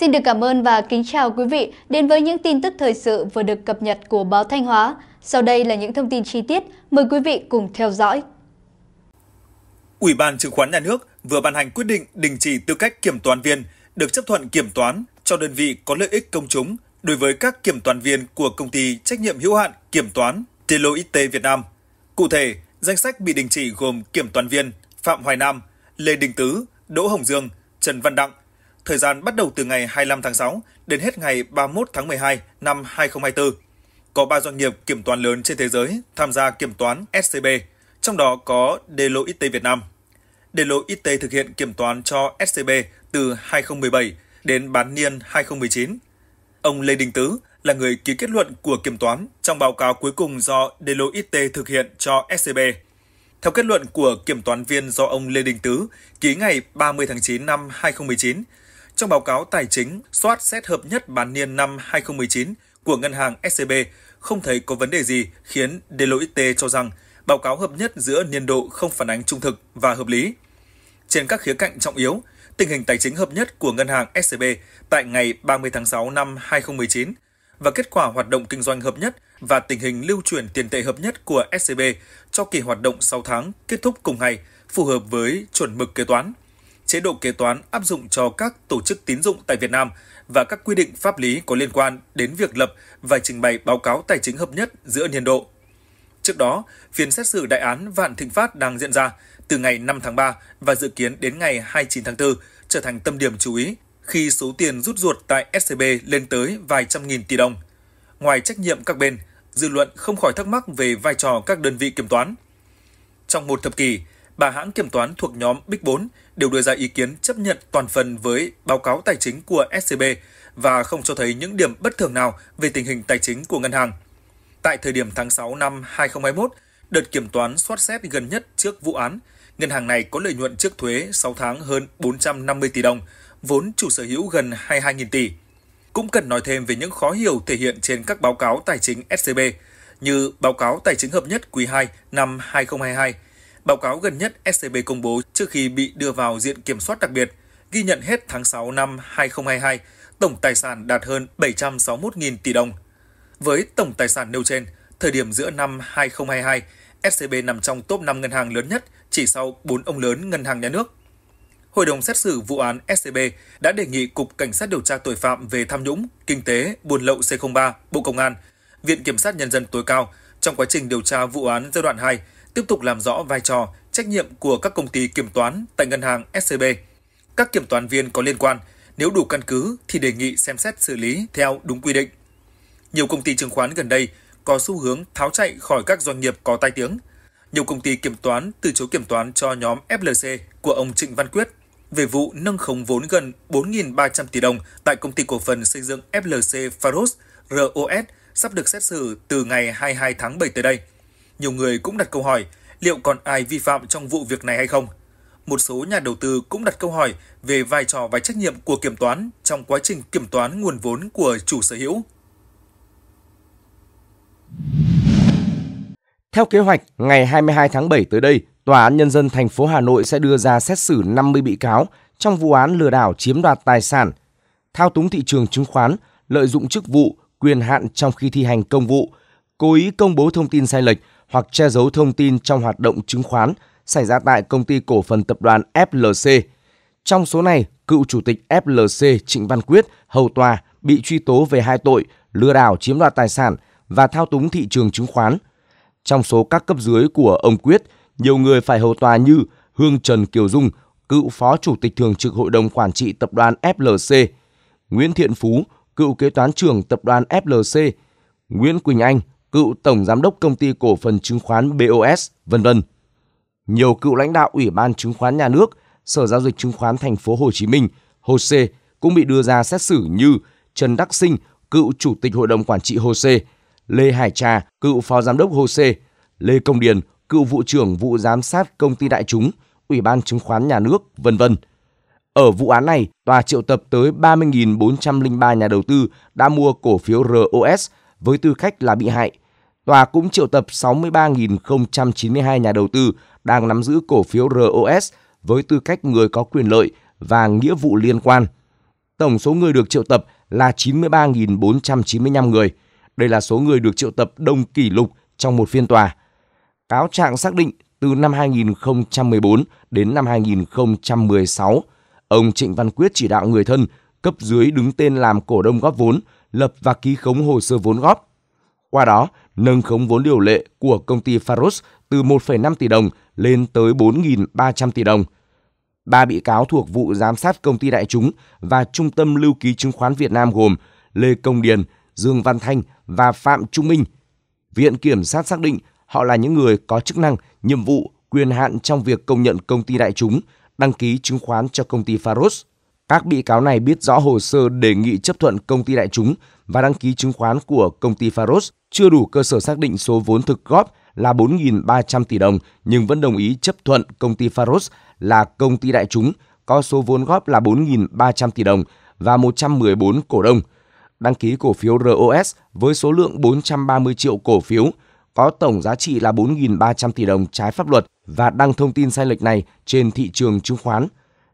Xin được cảm ơn và kính chào quý vị đến với những tin tức thời sự vừa được cập nhật của báo Thanh Hóa. Sau đây là những thông tin chi tiết, mời quý vị cùng theo dõi. Ủy ban Chứng khoán Nhà nước vừa ban hành quyết định đình chỉ tư cách kiểm toán viên được chấp thuận kiểm toán cho đơn vị có lợi ích công chúng đối với các kiểm toán viên của công ty trách nhiệm hữu hạn kiểm toán Deloitte Việt Nam. Cụ thể, danh sách bị đình chỉ gồm kiểm toán viên Phạm Hoài Nam, Lê Đình Tứ, Đỗ Hồng Dương, Trần Văn Đặng, thời gian bắt đầu từ ngày 25 tháng 6 đến hết ngày 31 tháng 12 năm 2024. Có 3 doanh nghiệp kiểm toán lớn trên thế giới tham gia kiểm toán SCB, trong đó có Deloitte Việt Nam. Deloitte thực hiện kiểm toán cho SCB từ 2017 đến bán niên 2019. Ông Lê Đình Tứ là người ký kết luận của kiểm toán trong báo cáo cuối cùng do Deloitte thực hiện cho SCB. Theo kết luận của kiểm toán viên do ông Lê Đình Tứ ký ngày 30 tháng 9 năm 2019, trong báo cáo tài chính soát xét hợp nhất bán niên năm 2019 của ngân hàng SCB, e không thấy có vấn đề gì khiến Deloitte cho rằng báo cáo hợp nhất giữa niên độ không phản ánh trung thực và hợp lý. Trên các khía cạnh trọng yếu, tình hình tài chính hợp nhất của ngân hàng SCB e tại ngày 30 tháng 6 năm 2019 và kết quả hoạt động kinh doanh hợp nhất và tình hình lưu chuyển tiền tệ hợp nhất của SCB e cho kỳ hoạt động 6 tháng kết thúc cùng ngày phù hợp với chuẩn mực kế toán chế độ kế toán áp dụng cho các tổ chức tín dụng tại Việt Nam và các quy định pháp lý có liên quan đến việc lập và trình bày báo cáo tài chính hợp nhất giữa niên độ. Trước đó, phiên xét xử đại án Vạn Thịnh Phát đang diễn ra từ ngày 5 tháng 3 và dự kiến đến ngày 29 tháng 4 trở thành tâm điểm chú ý khi số tiền rút ruột tại SCB lên tới vài trăm nghìn tỷ đồng. Ngoài trách nhiệm các bên, dư luận không khỏi thắc mắc về vai trò các đơn vị kiểm toán. Trong một thập kỷ, ba hãng kiểm toán thuộc nhóm Big 4 đều đưa ra ý kiến chấp nhận toàn phần với báo cáo tài chính của SCB và không cho thấy những điểm bất thường nào về tình hình tài chính của ngân hàng. Tại thời điểm tháng 6 năm 2021, đợt kiểm toán soát xét gần nhất trước vụ án, ngân hàng này có lợi nhuận trước thuế 6 tháng hơn 450 tỷ đồng, vốn chủ sở hữu gần 22.000 tỷ. Cũng cần nói thêm về những khó hiểu thể hiện trên các báo cáo tài chính SCB, như báo cáo tài chính hợp nhất quý 2 năm 2022 Báo cáo gần nhất SCB công bố trước khi bị đưa vào diện kiểm soát đặc biệt ghi nhận hết tháng 6 năm 2022, tổng tài sản đạt hơn 761.000 tỷ đồng. Với tổng tài sản nêu trên, thời điểm giữa năm 2022, SCB nằm trong top 5 ngân hàng lớn nhất chỉ sau 4 ông lớn ngân hàng nhà nước. Hội đồng xét xử vụ án SCB đã đề nghị Cục Cảnh sát điều tra tội phạm về tham nhũng, kinh tế, buôn lậu C03, Bộ Công an, Viện Kiểm sát Nhân dân tối cao trong quá trình điều tra vụ án giai đoạn 2 tiếp tục làm rõ vai trò, trách nhiệm của các công ty kiểm toán tại ngân hàng SCB. Các kiểm toán viên có liên quan, nếu đủ căn cứ thì đề nghị xem xét xử lý theo đúng quy định. Nhiều công ty chứng khoán gần đây có xu hướng tháo chạy khỏi các doanh nghiệp có tai tiếng. Nhiều công ty kiểm toán từ chối kiểm toán cho nhóm FLC của ông Trịnh Văn Quyết về vụ nâng khống vốn gần 4.300 tỷ đồng tại công ty cổ phần xây dựng FLC Faros ROS sắp được xét xử từ ngày 22 tháng 7 tới đây nhiều người cũng đặt câu hỏi liệu còn ai vi phạm trong vụ việc này hay không. Một số nhà đầu tư cũng đặt câu hỏi về vai trò và trách nhiệm của kiểm toán trong quá trình kiểm toán nguồn vốn của chủ sở hữu. Theo kế hoạch, ngày 22 tháng 7 tới đây, Tòa án Nhân dân thành phố Hà Nội sẽ đưa ra xét xử 50 bị cáo trong vụ án lừa đảo chiếm đoạt tài sản, thao túng thị trường chứng khoán, lợi dụng chức vụ, quyền hạn trong khi thi hành công vụ, cố ý công bố thông tin sai lệch hoặc che giấu thông tin trong hoạt động chứng khoán xảy ra tại công ty cổ phần tập đoàn FLC. Trong số này, cựu chủ tịch FLC Trịnh Văn Quyết hầu tòa bị truy tố về hai tội lừa đảo chiếm đoạt tài sản và thao túng thị trường chứng khoán. Trong số các cấp dưới của ông Quyết, nhiều người phải hầu tòa như Hương Trần Kiều Dung, cựu phó chủ tịch thường trực hội đồng quản trị tập đoàn FLC, Nguyễn Thiện Phú, cựu kế toán trưởng tập đoàn FLC, Nguyễn Quỳnh Anh, cựu tổng giám đốc công ty cổ phần chứng khoán BOS, vân vân. Nhiều cựu lãnh đạo Ủy ban chứng khoán nhà nước, Sở giao dịch chứng khoán thành phố Hồ Chí Minh, Hồ Sê cũng bị đưa ra xét xử như Trần Đắc Sinh, cựu chủ tịch hội đồng quản trị Hồ Sê, Lê Hải Trà, cựu phó giám đốc Hồ Sê, Lê Công Điền, cựu vụ trưởng vụ giám sát công ty đại chúng, Ủy ban chứng khoán nhà nước, vân vân. Ở vụ án này, tòa triệu tập tới 30.403 nhà đầu tư đã mua cổ phiếu ROS với tư cách là bị hại. Tòa cũng triệu tập 63.092 nhà đầu tư đang nắm giữ cổ phiếu ROS với tư cách người có quyền lợi và nghĩa vụ liên quan. Tổng số người được triệu tập là 93.495 người. Đây là số người được triệu tập đông kỷ lục trong một phiên tòa. Cáo trạng xác định từ năm 2014 đến năm 2016, ông Trịnh Văn Quyết chỉ đạo người thân cấp dưới đứng tên làm cổ đông góp vốn – lập và ký khống hồ sơ vốn góp. Qua đó, nâng khống vốn điều lệ của công ty Faros từ 1,5 tỷ đồng lên tới 4.300 tỷ đồng. Ba bị cáo thuộc vụ giám sát công ty đại chúng và Trung tâm Lưu ký Chứng khoán Việt Nam gồm Lê Công Điền, Dương Văn Thanh và Phạm Trung Minh. Viện Kiểm sát xác định họ là những người có chức năng, nhiệm vụ, quyền hạn trong việc công nhận công ty đại chúng, đăng ký chứng khoán cho công ty Faros. Các bị cáo này biết rõ hồ sơ đề nghị chấp thuận công ty đại chúng và đăng ký chứng khoán của công ty Faros chưa đủ cơ sở xác định số vốn thực góp là 4.300 tỷ đồng nhưng vẫn đồng ý chấp thuận công ty Faros là công ty đại chúng có số vốn góp là 4.300 tỷ đồng và 114 cổ đông. Đăng ký cổ phiếu ROS với số lượng 430 triệu cổ phiếu có tổng giá trị là 4.300 tỷ đồng trái pháp luật và đăng thông tin sai lệch này trên thị trường chứng khoán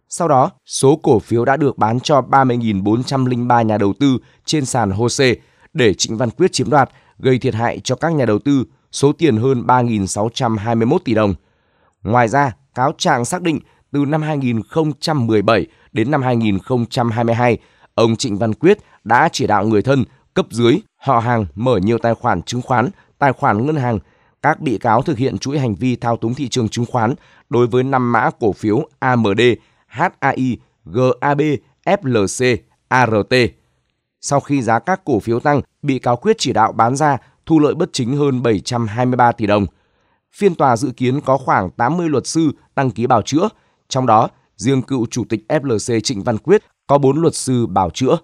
sau đó, số cổ phiếu đã được bán cho 30.403 nhà đầu tư trên sàn HOSE để Trịnh Văn Quyết chiếm đoạt, gây thiệt hại cho các nhà đầu tư số tiền hơn 3.621 tỷ đồng. Ngoài ra, cáo trạng xác định từ năm 2017 đến năm 2022, ông Trịnh Văn Quyết đã chỉ đạo người thân, cấp dưới, họ hàng mở nhiều tài khoản chứng khoán, tài khoản ngân hàng. Các bị cáo thực hiện chuỗi hành vi thao túng thị trường chứng khoán đối với năm mã cổ phiếu AMD, HAI, GAB, FLC, ART. Sau khi giá các cổ phiếu tăng, bị cáo quyết chỉ đạo bán ra, thu lợi bất chính hơn 723 tỷ đồng. Phiên tòa dự kiến có khoảng 80 luật sư đăng ký bào chữa, trong đó riêng cựu chủ tịch FLC Trịnh Văn Quyết có 4 luật sư bào chữa.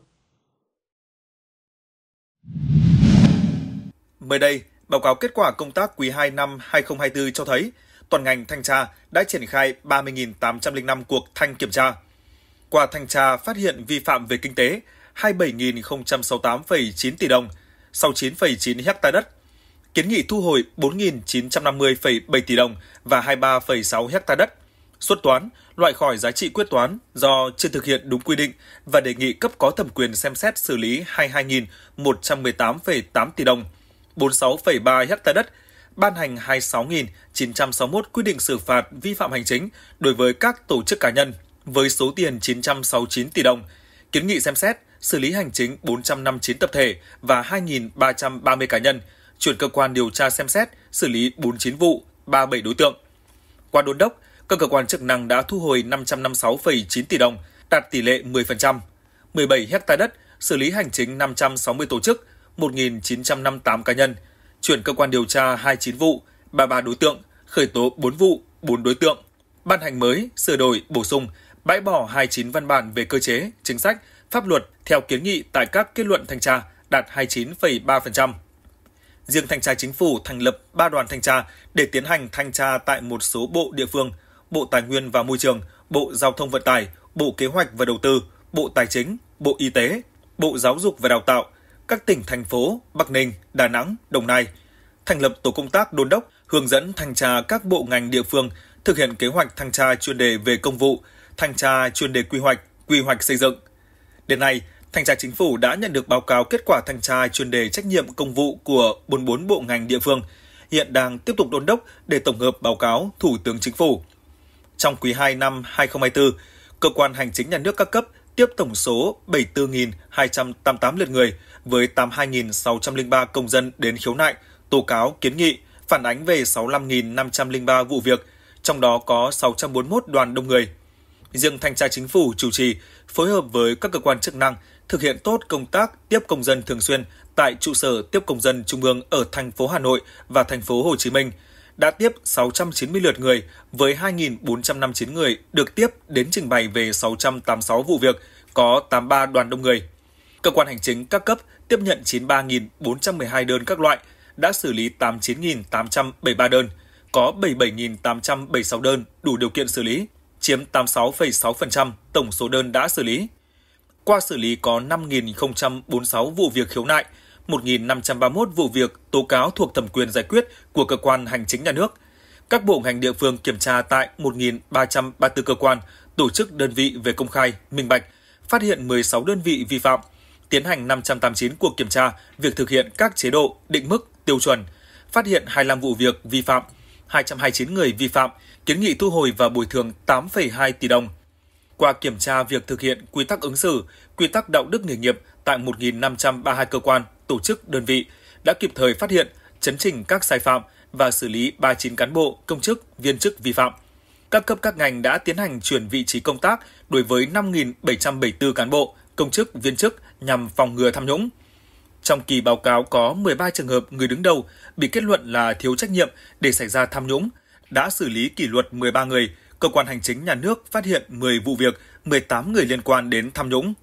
Mới đây, báo cáo kết quả công tác quý 2 năm 2024 cho thấy toàn ngành thanh tra đã triển khai 30.805 cuộc thanh kiểm tra. Qua thanh tra phát hiện vi phạm về kinh tế 27.068,9 tỷ đồng, 69,9 hecta đất, kiến nghị thu hồi 4.950,7 tỷ đồng và 23,6 hecta đất, xuất toán, loại khỏi giá trị quyết toán do chưa thực hiện đúng quy định và đề nghị cấp có thẩm quyền xem xét xử lý 22.118,8 tỷ đồng, 46,3 hecta đất ban hành 26.961 quy định xử phạt vi phạm hành chính đối với các tổ chức cá nhân với số tiền 969 tỷ đồng, kiến nghị xem xét xử lý hành chính 459 tập thể và 2.330 cá nhân, chuyển cơ quan điều tra xem xét xử lý 49 vụ, 37 đối tượng. Qua đôn đốc, các cơ quan chức năng đã thu hồi 556,9 tỷ đồng, đạt tỷ lệ 10%, 17 hecta đất, xử lý hành chính 560 tổ chức, 1.958 cá nhân – chuyển cơ quan điều tra 29 vụ, 33 đối tượng, khởi tố 4 vụ, 4 đối tượng, ban hành mới, sửa đổi, bổ sung, bãi bỏ 29 văn bản về cơ chế, chính sách, pháp luật theo kiến nghị tại các kết luận thanh tra đạt 29,3%. Riêng thanh tra chính phủ thành lập 3 đoàn thanh tra để tiến hành thanh tra tại một số bộ địa phương, Bộ Tài nguyên và Môi trường, Bộ Giao thông Vận tải, Bộ Kế hoạch và Đầu tư, Bộ Tài chính, Bộ Y tế, Bộ Giáo dục và Đào tạo – các tỉnh, thành phố Bắc Ninh, Đà Nẵng, Đồng Nai thành lập tổ công tác đôn đốc, hướng dẫn thanh tra các bộ ngành địa phương thực hiện kế hoạch thanh tra chuyên đề về công vụ, thanh tra chuyên đề quy hoạch, quy hoạch xây dựng. Đến nay, Thanh tra Chính phủ đã nhận được báo cáo kết quả thanh tra chuyên đề trách nhiệm công vụ của 44 bộ ngành địa phương, hiện đang tiếp tục đôn đốc để tổng hợp báo cáo Thủ tướng Chính phủ. Trong quý 2 năm 2024, cơ quan hành chính nhà nước các cấp tiếp tổng số 74.288 lượt người với 82.603 công dân đến khiếu nại, tố cáo, kiến nghị, phản ánh về 65.503 vụ việc, trong đó có 641 đoàn đông người. Riêng Thanh tra Chính phủ chủ trì, phối hợp với các cơ quan chức năng thực hiện tốt công tác tiếp công dân thường xuyên tại trụ sở tiếp công dân trung ương ở thành phố Hà Nội và thành phố Hồ Chí Minh – đã tiếp 690 lượt người với 2.459 người được tiếp đến trình bày về 686 vụ việc, có 83 đoàn đông người. Cơ quan hành chính các cấp tiếp nhận 93.412 đơn các loại, đã xử lý 89.873 đơn, có 77.876 đơn đủ điều kiện xử lý, chiếm 86,6% tổng số đơn đã xử lý. Qua xử lý có 5.046 vụ việc khiếu nại – 1.531 vụ việc tố cáo thuộc thẩm quyền giải quyết của cơ quan hành chính nhà nước. Các bộ ngành địa phương kiểm tra tại 1.334 cơ quan, tổ chức đơn vị về công khai, minh bạch, phát hiện 16 đơn vị vi phạm, tiến hành 589 cuộc kiểm tra việc thực hiện các chế độ, định mức, tiêu chuẩn, phát hiện 25 vụ việc vi phạm, 229 người vi phạm, kiến nghị thu hồi và bồi thường 8,2 tỷ đồng. Qua kiểm tra việc thực hiện quy tắc ứng xử, quy tắc đạo đức nghề nghiệp tại 1.532 cơ quan, tổ chức, đơn vị đã kịp thời phát hiện, chấn chỉnh các sai phạm và xử lý 39 cán bộ, công chức, viên chức vi phạm. Các cấp các ngành đã tiến hành chuyển vị trí công tác đối với 5.774 cán bộ, công chức, viên chức nhằm phòng ngừa tham nhũng. Trong kỳ báo cáo có 13 trường hợp người đứng đầu bị kết luận là thiếu trách nhiệm để xảy ra tham nhũng, đã xử lý kỷ luật 13 người, cơ quan hành chính nhà nước phát hiện 10 vụ việc, 18 người liên quan đến tham nhũng.